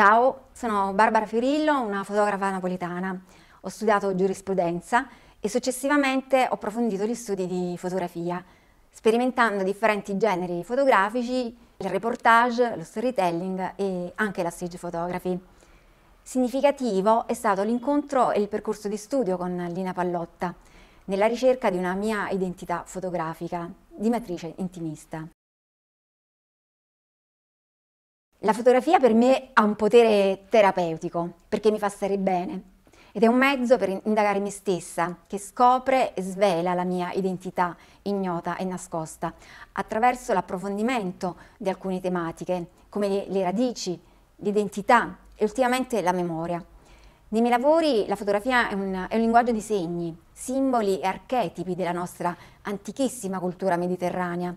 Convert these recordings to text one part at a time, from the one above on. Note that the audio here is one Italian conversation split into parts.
Ciao, sono Barbara Fiorillo, una fotografa napoletana. Ho studiato giurisprudenza e successivamente ho approfondito gli studi di fotografia, sperimentando differenti generi fotografici, il reportage, lo storytelling e anche la stage photography. Significativo è stato l'incontro e il percorso di studio con Lina Pallotta, nella ricerca di una mia identità fotografica, di matrice intimista. La fotografia per me ha un potere terapeutico perché mi fa stare bene ed è un mezzo per indagare me stessa che scopre e svela la mia identità ignota e nascosta attraverso l'approfondimento di alcune tematiche come le, le radici, l'identità e ultimamente la memoria. Nei miei lavori la fotografia è un, è un, linguaggio di segni, simboli e archetipi della nostra antichissima cultura mediterranea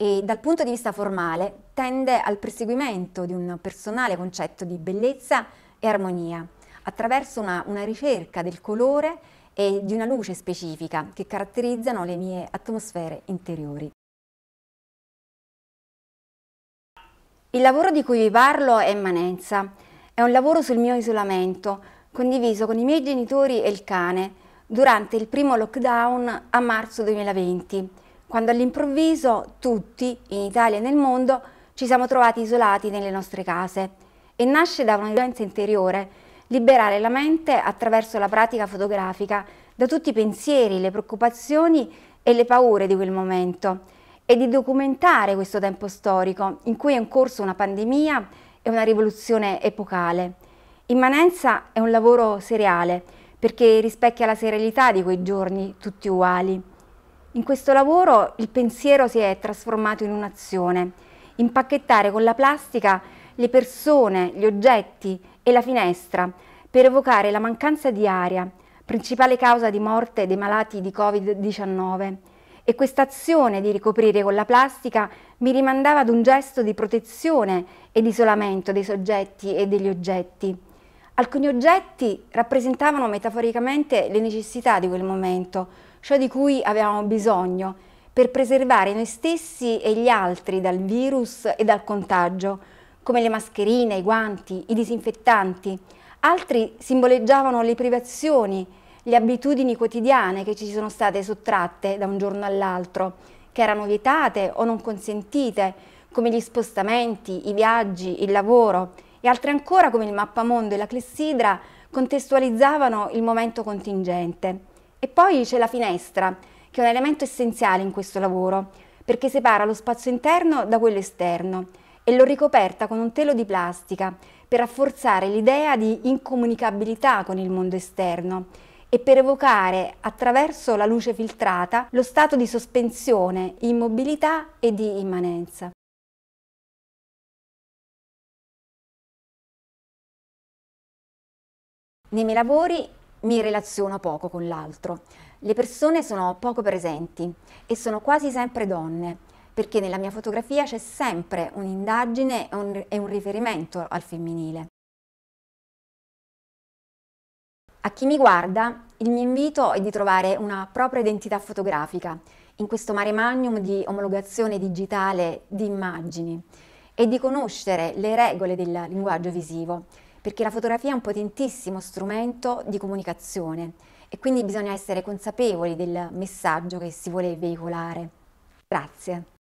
e dal punto di vista formale tende al perseguimento di un personale concetto di bellezza e armonia attraverso una, una ricerca del colore e di una luce specifica che caratterizzano le mie atmosfere interiori. Il lavoro di cui vi parlo è Emanenza. È un lavoro sul mio isolamento, condiviso con i miei genitori e il cane, durante il primo lockdown a marzo 2020 quando all'improvviso tutti, in Italia e nel mondo, ci siamo trovati isolati nelle nostre case e nasce da una violenza interiore, liberare la mente attraverso la pratica fotografica da tutti i pensieri, le preoccupazioni e le paure di quel momento e di documentare questo tempo storico in cui è in corso una pandemia e una rivoluzione epocale. Immanenza è un lavoro seriale perché rispecchia la serialità di quei giorni tutti uguali. In questo lavoro il pensiero si è trasformato in un'azione, impacchettare con la plastica le persone, gli oggetti e la finestra per evocare la mancanza di aria, principale causa di morte dei malati di Covid-19. E questa azione di ricoprire con la plastica mi rimandava ad un gesto di protezione ed isolamento dei soggetti e degli oggetti. Alcuni oggetti rappresentavano metaforicamente le necessità di quel momento, ciò di cui avevamo bisogno per preservare noi stessi e gli altri dal virus e dal contagio, come le mascherine, i guanti, i disinfettanti. Altri simboleggiavano le privazioni, le abitudini quotidiane che ci sono state sottratte da un giorno all'altro, che erano vietate o non consentite, come gli spostamenti, i viaggi, il lavoro e altre ancora come il mappamondo e la clessidra contestualizzavano il momento contingente. E poi c'è la finestra, che è un elemento essenziale in questo lavoro, perché separa lo spazio interno da quello esterno e l'ho ricoperta con un telo di plastica per rafforzare l'idea di incomunicabilità con il mondo esterno e per evocare attraverso la luce filtrata lo stato di sospensione, immobilità e di immanenza. Nei miei lavori mi relaziono poco con l'altro. Le persone sono poco presenti e sono quasi sempre donne, perché nella mia fotografia c'è sempre un'indagine e, un riferimento al femminile. A chi mi guarda, il mio invito è di trovare una propria identità fotografica in questo mare magnum di omologazione digitale di immagini e di conoscere le regole del linguaggio visivo perché la fotografia è un potentissimo strumento di comunicazione e quindi bisogna essere consapevoli del messaggio che si vuole veicolare. Grazie.